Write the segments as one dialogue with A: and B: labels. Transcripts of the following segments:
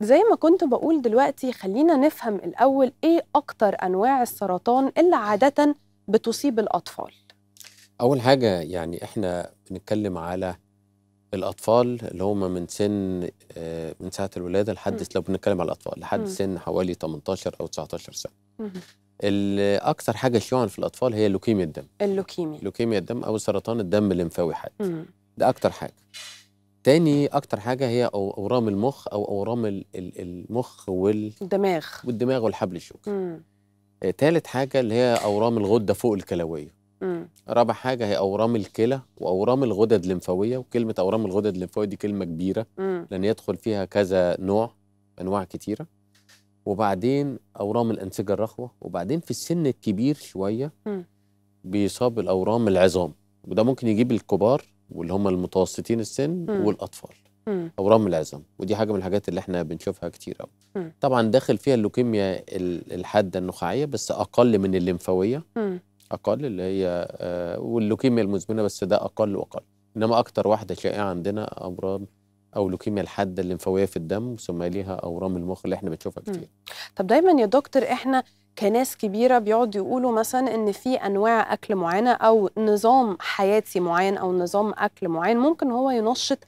A: زي ما كنت بقول دلوقتي خلينا نفهم الأول إيه أكتر أنواع السرطان اللي عادة بتصيب الأطفال
B: أول حاجة يعني إحنا بنتكلم على الأطفال اللي هم من سن آه، من ساعة الولادة لحد لو بنتكلم على الأطفال لحد م. سن حوالي 18 أو 19 سنة الأكثر اكثر حاجه شيوعا في الاطفال هي لوكيميا الدم اللوكيميا لوكيميا الدم او سرطان الدم الليمفاوي حاد ده اكتر حاجه تاني اكتر حاجه هي اورام المخ او اورام المخ وال الدماغ والدماغ والحبل الشوكي آه، تالت حاجه اللي هي اورام الغده فوق الكلويه رابع حاجه هي اورام الكلى واورام الغدد الليمفاويه وكلمه اورام الغدد الليمفاويه دي كلمه كبيره مم. لان يدخل فيها كذا نوع انواع كتيره وبعدين اورام الانسجه الرخوه وبعدين في السن الكبير شويه مم. بيصاب الاورام العظام وده ممكن يجيب الكبار واللي هم المتوسطين السن م. والاطفال م. اورام العظام ودي حاجه من الحاجات اللي احنا بنشوفها كتير قوي طبعا داخل فيها اللوكيميا الحاده النخاعيه بس اقل من الليمفاويه اقل اللي هي آه واللوكيميا المزمنه بس ده اقل واقل انما اكتر واحده شائعه عندنا امراض او لوكيميا الحاده الليمفاويه في الدم ثم ليها اورام المخ اللي احنا بنشوفها كتير.
A: طب دايما يا دكتور احنا كناس كبيره بيقعدوا يقولوا مثلا ان في انواع اكل معينه او نظام حياتي معين او نظام اكل معين ممكن هو ينشط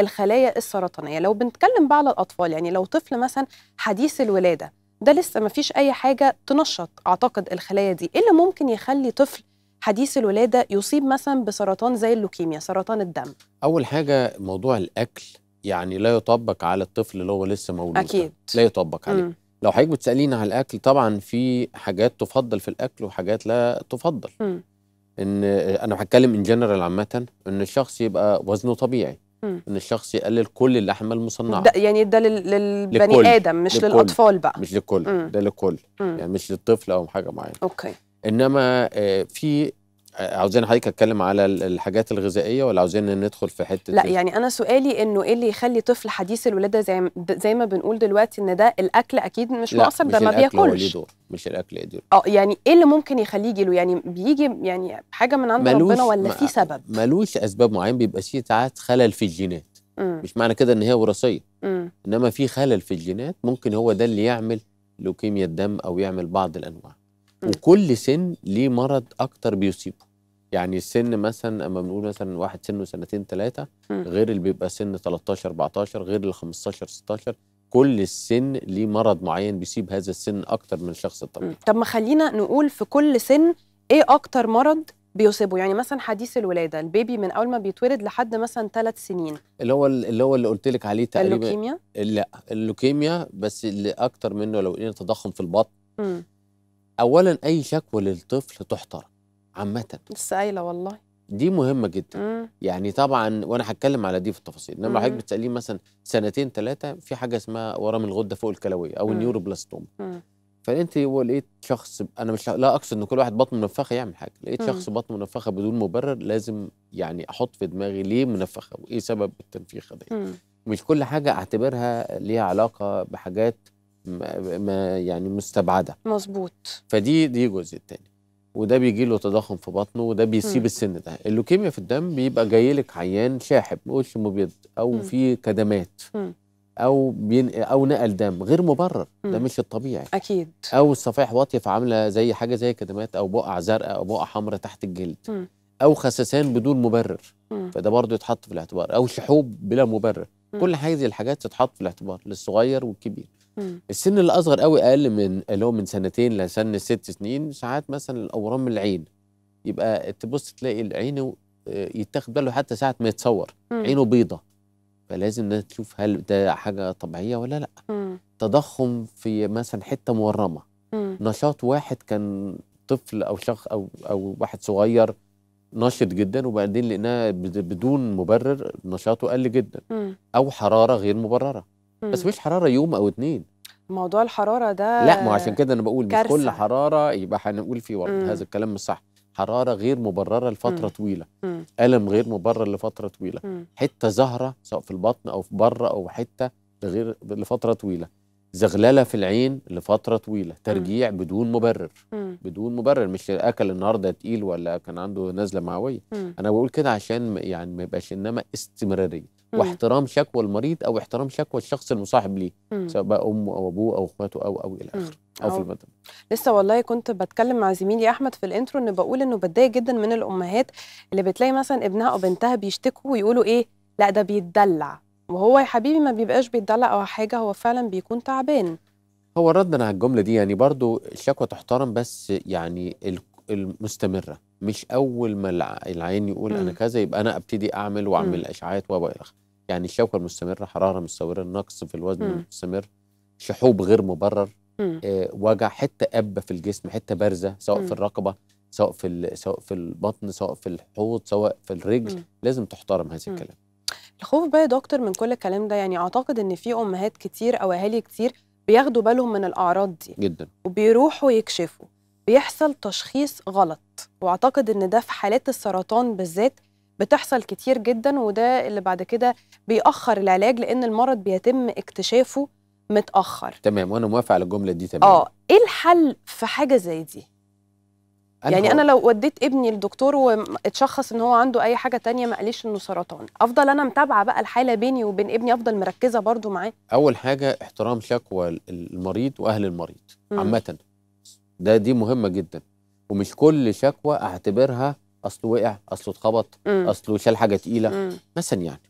A: الخلايا السرطانيه لو بنتكلم بقى على الاطفال يعني لو طفل مثلا حديث الولاده ده لسه ما فيش اي حاجه تنشط اعتقد الخلايا دي ايه اللي ممكن يخلي طفل حديث الولاده يصيب مثلا بسرطان زي اللوكيميا سرطان الدم
B: اول حاجه موضوع الاكل يعني لا يطبق على الطفل اللي هو لسه مولود أكيد. لا يطبق عليه م. لو حضرتك بتسالينا على الاكل طبعا في حاجات تفضل في الاكل وحاجات لا تفضل م. ان انا هتكلم ان جنرال عامه ان الشخص يبقى وزنه طبيعي م. ان الشخص يقلل كل اللحمه المصنعه ده
A: يعني ده للبني
B: لكل. ادم مش لكل. للاطفال بقى مش للكل م. ده للكل يعني مش للطفل او حاجه معينه اوكي انما آه، في عاوزين حضرتك اتكلم على الحاجات الغذائيه ولا عاوزين ندخل في حته لا
A: يعني انا سؤالي انه ايه اللي يخلي طفل حديث الولاده زي زي ما بنقول دلوقتي ان ده الاكل اكيد مش مقصر ده ما بياكلش دور
B: مش الاكل ليه دور
A: اه يعني ايه اللي ممكن يخليه يجي له يعني بيجي يعني حاجه من عند ربنا ولا في سبب
B: ملوش اسباب معينه بيبقى فيه ساعات خلل في الجينات مم. مش معنى كده ان هي وراثيه انما في خلل في الجينات ممكن هو ده اللي يعمل لوكيميا الدم او يعمل بعض الانواع وكل سن ليه مرض اكتر بيصيبه يعني السن مثلا اما بنقول مثلا واحد سنه سنتين ثلاثه غير اللي بيبقى سن 13 14 غير اللي 15 16 كل السن ليه مرض معين بيصيب هذا السن اكتر من الشخص الطبيعي
A: طب ما خلينا نقول في كل سن ايه اكتر مرض بيصيبه يعني مثلا حديث الولاده البيبي من اول ما بيتولد لحد مثلا ثلاث سنين
B: اللي هو اللي هو اللي قلت لك عليه تقريبا اللوكيميا لا اللوكيميا بس اللي اكتر منه لو لقينا تضخم في البطن اولا اي شكوى للطفل تحترم عامه
A: لسه قايله والله
B: دي مهمه جدا مم. يعني طبعا وانا هتكلم على دي في التفاصيل انما حضرتك بتساليه مثلا سنتين ثلاثه في حاجه اسمها ورم الغده فوق الكلويه او النيوروبلاستوم فانت لقيت شخص انا مش لا اقصد ان كل واحد بطن منفخه يعمل حاجه لقيت مم. شخص بطن منفخه بدون مبرر لازم يعني احط في دماغي ليه منفخه وايه سبب التنفيخه دي مم. مش كل حاجه اعتبرها ليها علاقه بحاجات ما يعني مستبعده
A: مظبوط
B: فدي دي جزء التاني وده بيجي له تضخم في بطنه وده بيسيب م. السن ده اللوكيميا في الدم بيبقى جاي لك عيان شاحب وش مبيض او م. في كدمات م. او بين او نقل دم غير مبرر ده مش الطبيعي اكيد او الصفائح واطيه فعامله زي حاجه زي كدمات او بقع زرقاء او بقع حمراء تحت الجلد او خسسان بدون مبرر فده برضه يتحط في الاعتبار او شحوب بلا مبرر كل هذه الحاجات تتحط في الاعتبار للصغير والكبير السن الاصغر قوي اقل من اللي هو من سنتين لسن ست سنين ساعات مثلا الاورام من العين يبقى تبص تلاقي العين آه، يتاخد باله حتى ساعه ما يتصور مم. عينه بيضه فلازم تشوف هل ده حاجه طبيعيه ولا لا مم. تضخم في مثلا حته مورمه مم. نشاط واحد كان طفل او شخص او او واحد صغير نشط جدا وبعدين لقيناه بدون مبرر نشاطه قل جدا مم. او حراره غير مبرره بس مش حراره يوم او اتنين
A: موضوع الحراره ده لا ما عشان
B: كده انا بقول مش كل حراره يبقى هنقول فيه والله هذا الكلام مش صح حراره غير مبرره لفتره مم. طويله مم. الم غير مبرر لفتره طويله مم. حته زهره سواء في البطن او في بره او حته غير لفتره طويله زغلله في العين لفتره طويله ترجيع م. بدون مبرر م. بدون مبرر مش اكل النهارده تقيل ولا كان عنده نزله معويه م. انا بقول كده عشان يعني ما يبقاش انما استمراريه م. واحترام شكوى المريض او احترام شكوى الشخص المصاحب ليه سواء بقى امه او ابوه او اخواته او او الى اخره او, أو في المدن
A: لسه والله كنت بتكلم مع زميلي احمد في الانترو ان بقول انه بتضايق جدا من الامهات اللي بتلاقي مثلا ابنها او بنتها بيشتكوا ويقولوا ايه لا ده بيتدلع وهو يا حبيبي ما بيبقاش بيتدلع او حاجه هو فعلا بيكون تعبان
B: هو ردا على الجمله دي يعني برضو الشكوى تحترم بس يعني المستمره مش اول ما العين يقول م. انا كذا يبقى انا ابتدي اعمل واعمل اشعاعات و اخره يعني الشوكه المستمره حراره مستمره نقص في الوزن م. المستمر شحوب غير مبرر آه، وجع حته ابه في الجسم حته بارزه سواء م. في الرقبه سواء في سواء في البطن سواء في الحوض سواء في الرجل م. لازم تحترم هذا الكلام
A: الخوف بقى يا دكتور من كل الكلام ده يعني اعتقد ان في امهات كتير او اهالي كتير بياخدوا بالهم من الاعراض دي جدا وبيروحوا يكشفوا بيحصل تشخيص غلط واعتقد ان ده في حالات السرطان بالذات بتحصل كتير جدا وده اللي بعد كده بيأخر العلاج لان المرض بيتم اكتشافه
B: متأخر تمام وانا موافق على الجمله دي تمام اه
A: ايه الحل في حاجه زي دي أنا يعني انا لو وديت ابني لدكتور واتشخص ان هو عنده اي حاجه تانية ما قاليش انه سرطان افضل انا متابعه بقى الحاله بيني وبين ابني افضل مركزه برضو معاه
B: اول حاجه احترام شكوى المريض واهل المريض عامه ده دي مهمه جدا ومش كل شكوى اعتبرها اصله وقع اصله اتخبط اصله شال حاجه تقيله مثلا يعني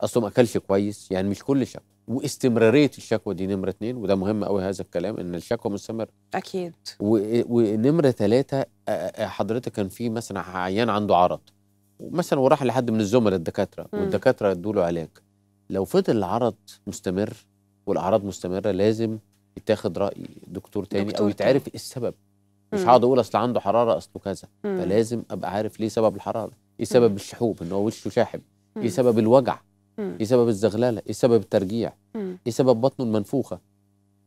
B: اصله ما اكلش كويس يعني مش كل شكوى واستمراريه الشكوى دي نمره اثنين وده مهم قوي هذا الكلام ان الشكوى مستمره اكيد ونمره ثلاثه حضرتك كان في مثلا عيان عنده عرض مثلا وراح لحد من الزملاء الدكاتره والدكاتره ادوا له علاج لو فضل العرض مستمر والاعراض مستمره لازم يتاخد راي دكتور تاني دكتور او يتعرف تاني. السبب مش هقعد اقول اصل عنده حراره اصله كذا فلازم ابقى عارف ليه سبب الحراره ايه سبب الشحوب ان هو وشه شاحب ايه سبب الوجع ايه سبب الزغلله ايه سبب الترجيع ايه سبب بطنه المنفوخه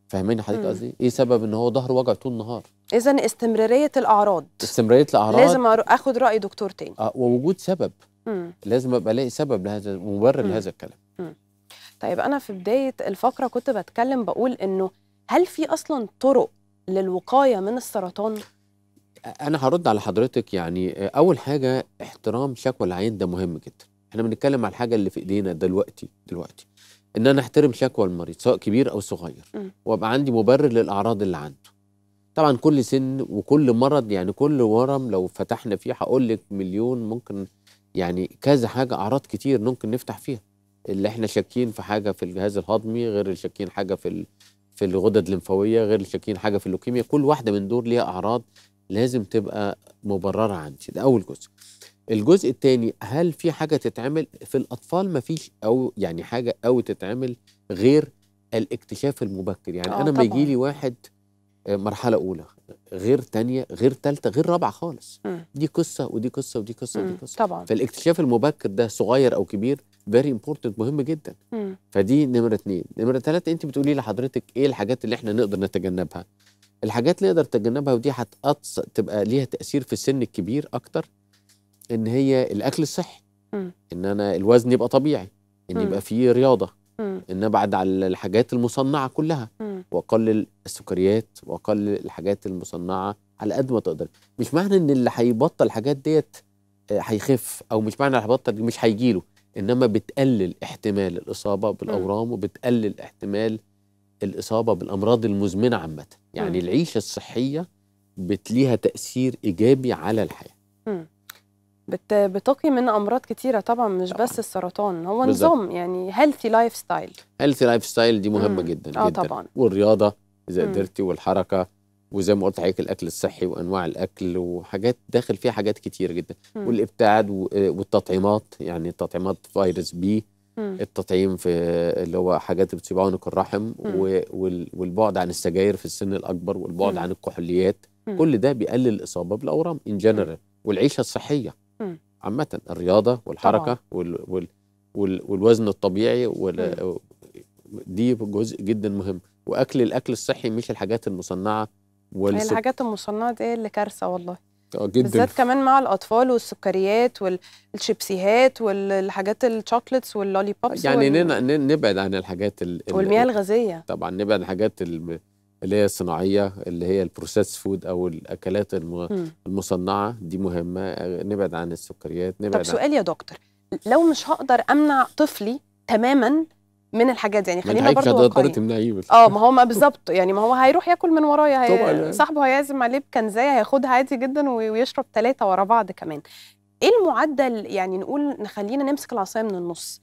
B: فاهمين حضرتك قصدي ايه سبب ان هو ظهره وجع طول النهار
A: اذا استمراريه الاعراض
B: استمراريه الاعراض لازم
A: اخد راي دكتور تاني
B: اه ووجود سبب مم. لازم ابقى الاقي سبب لهذا مبرر لهذا الكلام
A: مم. طيب انا في بدايه الفقره كنت بتكلم بقول انه هل في اصلا طرق للوقايه من السرطان
B: انا هرد على حضرتك يعني آه، اول حاجه احترام شكوى العين ده مهم جدا احنا بنتكلم على الحاجه اللي في ايدينا دلوقتي دلوقتي ان انا احترم شكوى المريض سواء كبير او صغير وابقى عندي مبرر للاعراض اللي عنده طبعا كل سن وكل مرض يعني كل ورم لو فتحنا فيه هقول لك مليون ممكن يعني كذا حاجه اعراض كتير ممكن نفتح فيها اللي احنا شاكين في حاجه في الجهاز الهضمي غير اللي شاكين حاجه في في الغدد الليمفاويه غير اللي شاكين حاجه في اللوكيميا كل واحده من دول ليها اعراض لازم تبقى مبرره عندي ده اول جزء الجزء الثاني هل في حاجه تتعمل في الاطفال ما فيش او يعني حاجه او تتعمل غير الاكتشاف المبكر يعني آه، انا ما يجي لي واحد آه، مرحله اولى غير تانية غير تالتة غير رابعة خالص م. دي قصة ودي قصة ودي قصة ودي قصة طبعا فالاكتشاف المبكر ده صغير أو كبير فيري امبورتنت مهم جدا م. فدي نمرة اتنين نمرة ثلاثة أنت بتقولي لحضرتك إيه الحاجات اللي إحنا نقدر نتجنبها الحاجات اللي نقدر نتجنبها ودي هتبقى ليها تأثير في السن الكبير أكتر ان هي الاكل الصحي ان انا الوزن يبقى طبيعي
C: ان يبقى فيه رياضه ان
B: ابعد عن الحاجات المصنعه كلها واقلل السكريات واقلل الحاجات المصنعه على قد ما تقدر مش معنى ان اللي هيبطل الحاجات ديت آه، هيخف او مش معنى اللي هيبطل مش هيجيله انما بتقلل احتمال الاصابه بالاورام وبتقلل احتمال الاصابه بالامراض المزمنه عامه يعني العيشه الصحيه بتليها تاثير ايجابي على الحياه
A: بتقي من امراض كتيره طبعا مش بس السرطان هو بالزبط. نظام يعني هيلثي لايف ستايل
B: هيلثي لايف ستايل دي مهمه مم. جدا اه جداً. طبعا والرياضه اذا قدرتي والحركه وزي ما قلت حضرتك الاكل الصحي وانواع الاكل وحاجات داخل فيها حاجات كتير جدا مم. والابتعاد والتطعيمات يعني تطعيمات فيروس بي مم. التطعيم في اللي هو حاجات بتصيب عنق الرحم والبعد عن السجاير في السن الاكبر والبعد مم. عن الكحوليات كل ده بيقلل الاصابه بالاورام ان جنرال والعيشه الصحيه عامة الرياضة والحركة طبعا. وال وال وال والوزن الطبيعي وال دي جزء جدا مهم واكل الاكل الصحي مش الحاجات المصنعه والس... الحاجات
A: المصنعه دي اللي كارثه والله آه، جدا بالذات كمان مع الاطفال والسكريات والشيبسيهات والحاجات الشوكليتس واللولي بوبس يعني
B: وال... نبعد عن الحاجات ال... والمياه الغازيه طبعا نبعد عن الحاجات الم... اللي هي الصناعيه اللي هي البروسيس فود او الاكلات المصنعه دي مهمه نبعد عن السكريات نبعد طب سؤال
A: يا دكتور لو مش هقدر امنع طفلي تماما من الحاجات يعني خلينا برضه واقعيين اه ما هو ما بالظبط يعني ما هو هيروح ياكل من ورايا هي... يعني. صاحبه هيعزم عليه بكنزايه هياخدها عادي جدا ويشرب ثلاثه ورا بعض كمان ايه المعدل يعني نقول نخلينا نمسك العصايه من النص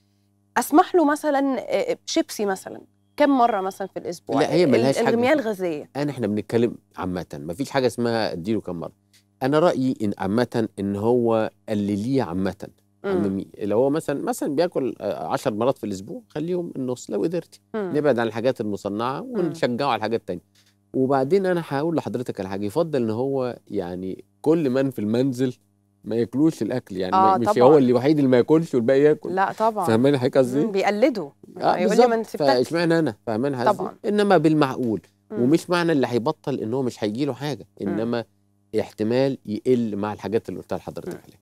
A: اسمح له مثلا آه، آه، شيبسي مثلا كم مره مثلا في الاسبوع
B: لا هي ملهاش حاجه الغمية الغازيه انا احنا بنتكلم عامه مفيش حاجه اسمها اديله كم مره انا رايي ان عامه ان هو اللي ليه عامه لو هو مثلا مثلا بياكل 10 آه، مرات في الاسبوع خليهم النص لو قدرتي نبعد عن الحاجات المصنعه ونشجعه على الحاجات الثانيه وبعدين انا هقول لحضرتك على حاجه يفضل ان هو يعني كل من في المنزل ما ياكلوش الاكل يعني آه مش طبعًا. هو اللي الوحيد اللي ما ياكلش والباقي ياكل لا طبعا فاهماني حضرتك قصدي
A: بيقلدوا آه يعني يقول لي ما نسيبتكش
B: فاشمعنى انا فاهماني قصدي انما بالمعقول مم. ومش معنى اللي هيبطل ان هو مش هيجي له حاجه انما مم. احتمال يقل مع الحاجات اللي قلتها لحضرتك عليها